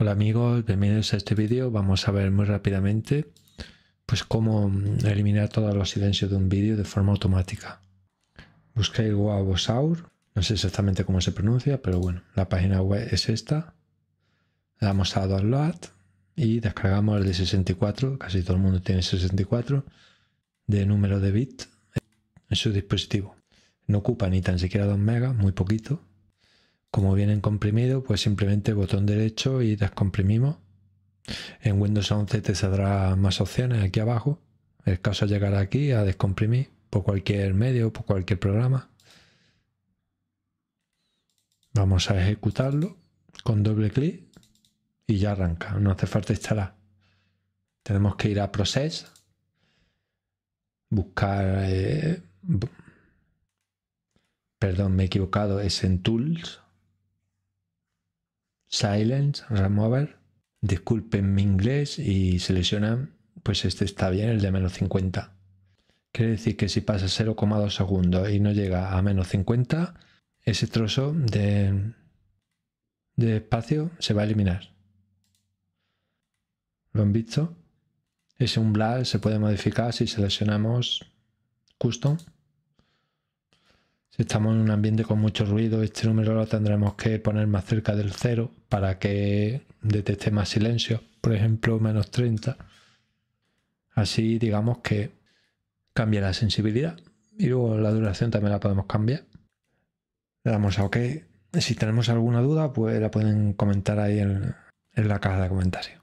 Hola amigos, bienvenidos a este vídeo. Vamos a ver muy rápidamente pues cómo eliminar todos los silencios de un vídeo de forma automática. el Wabosaur, no sé exactamente cómo se pronuncia, pero bueno, la página web es esta. Le damos a download y descargamos el de 64, casi todo el mundo tiene 64, de número de bit en su dispositivo. No ocupa ni tan siquiera 2 megas, muy poquito. Como vienen comprimido, pues simplemente botón derecho y descomprimimos. En Windows 11 te saldrá más opciones aquí abajo. El caso llegar aquí a descomprimir por cualquier medio, por cualquier programa. Vamos a ejecutarlo con doble clic y ya arranca. No hace falta instalar. Tenemos que ir a Process, buscar... Eh, perdón, me he equivocado, es en Tools. Silence Remover. Disculpen mi inglés y seleccionan, pues este está bien, el de menos 50. Quiere decir que si pasa 0,2 segundos y no llega a menos 50, ese trozo de, de espacio se va a eliminar. ¿Lo han visto? Ese umbral se puede modificar si seleccionamos Custom estamos en un ambiente con mucho ruido, este número lo tendremos que poner más cerca del cero para que detecte más silencio, por ejemplo, menos 30. Así digamos que cambia la sensibilidad y luego la duración también la podemos cambiar. Le damos a OK. Si tenemos alguna duda, pues la pueden comentar ahí en la caja de comentarios.